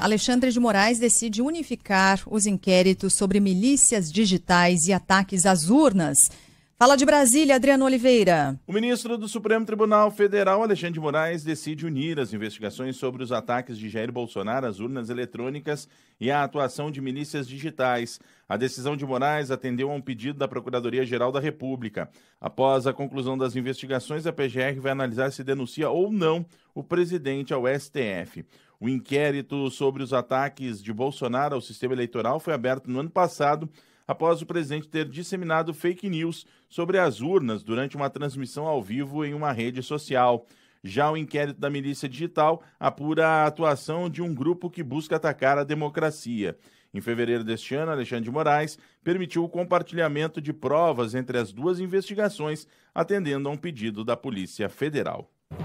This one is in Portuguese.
Alexandre de Moraes decide unificar os inquéritos sobre milícias digitais e ataques às urnas. Fala de Brasília, Adriano Oliveira. O ministro do Supremo Tribunal Federal, Alexandre de Moraes, decide unir as investigações sobre os ataques de Jair Bolsonaro às urnas eletrônicas e a atuação de milícias digitais. A decisão de Moraes atendeu a um pedido da Procuradoria-Geral da República. Após a conclusão das investigações, a PGR vai analisar se denuncia ou não o presidente ao STF. O inquérito sobre os ataques de Bolsonaro ao sistema eleitoral foi aberto no ano passado, após o presidente ter disseminado fake news sobre as urnas durante uma transmissão ao vivo em uma rede social. Já o inquérito da milícia digital apura a atuação de um grupo que busca atacar a democracia. Em fevereiro deste ano, Alexandre de Moraes permitiu o compartilhamento de provas entre as duas investigações, atendendo a um pedido da Polícia Federal.